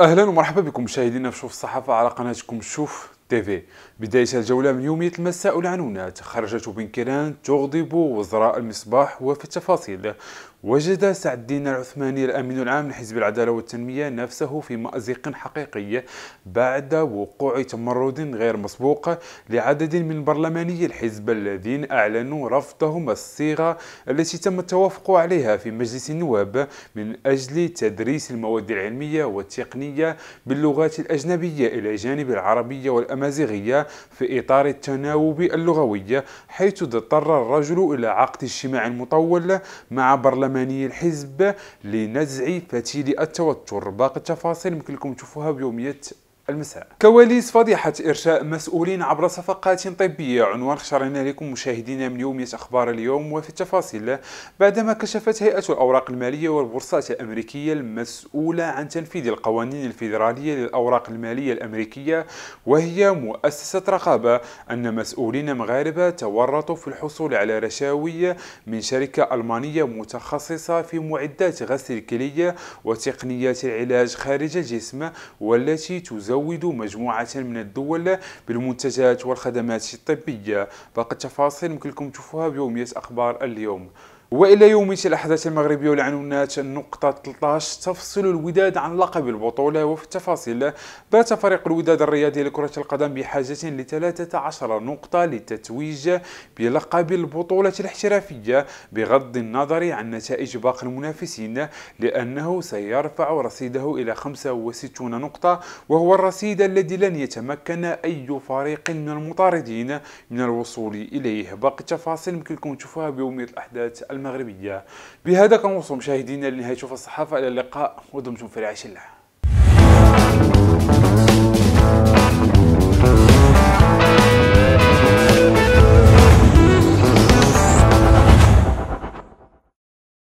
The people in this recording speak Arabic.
اهلا ومرحبا بكم مشاهدينا في شوف الصحافه على قناتكم شوف تيفي بدايه الجوله من يوميه المساء العنونات خرجت بنكران تغضب وزراء المصباح وفي التفاصيل وجد سعد الدين العثماني الأمين العام لحزب العدالة والتنمية نفسه في مأزق حقيقي بعد وقوع تمرد غير مسبوق لعدد من برلماني الحزب الذين أعلنوا رفضهم الصيغة التي تم التوافق عليها في مجلس النواب من أجل تدريس المواد العلمية والتقنية باللغات الأجنبية إلى جانب العربية والأمازيغية في إطار التناوب اللغوي حيث اضطر الرجل إلى عقد اجتماع مطول مع برلمان البرلماني الحزب لنزع فتيل التوتر باقي التفاصيل يمكنكم تشوفوها بيوميه المساء كواليس فضيحة إرشاء مسؤولين عبر صفقات طبية عنوان خشرنا لكم مشاهدينا من يومية أخبار اليوم وفي التفاصيل بعدما كشفت هيئة الأوراق المالية والبورصات الأمريكية المسؤولة عن تنفيذ القوانين الفيدرالية للأوراق المالية الأمريكية وهي مؤسسة رقابة أن مسؤولين مغاربة تورطوا في الحصول على رشاوي من شركة ألمانية متخصصة في معدات غسل الكلية وتقنيات العلاج خارج الجسم والتي تزود تزود مجموعة من الدول بالمنتجات والخدمات الطبية باقي التفاصيل يمكنكم لكم تشوفوها بيومية أخبار اليوم والى يوم الاحداث المغربيه والعنونات النقطه 13 تفصل الوداد عن لقب البطوله وفي التفاصيل بات فريق الوداد الرياضي لكره القدم بحاجه ل 13 نقطه للتتويج بلقب البطوله الاحترافيه بغض النظر عن نتائج باقي المنافسين لانه سيرفع رصيده الى 65 نقطه وهو الرصيد الذي لن يتمكن اي فريق من المطاردين من الوصول اليه باقي التفاصيل يمكنكم تشوفوها بيوميه الاحداث المغربية بهذا كنوصل مشاهدينا لنهاية شوف الصحافة إلى اللقاء ودمتم في رعاية الله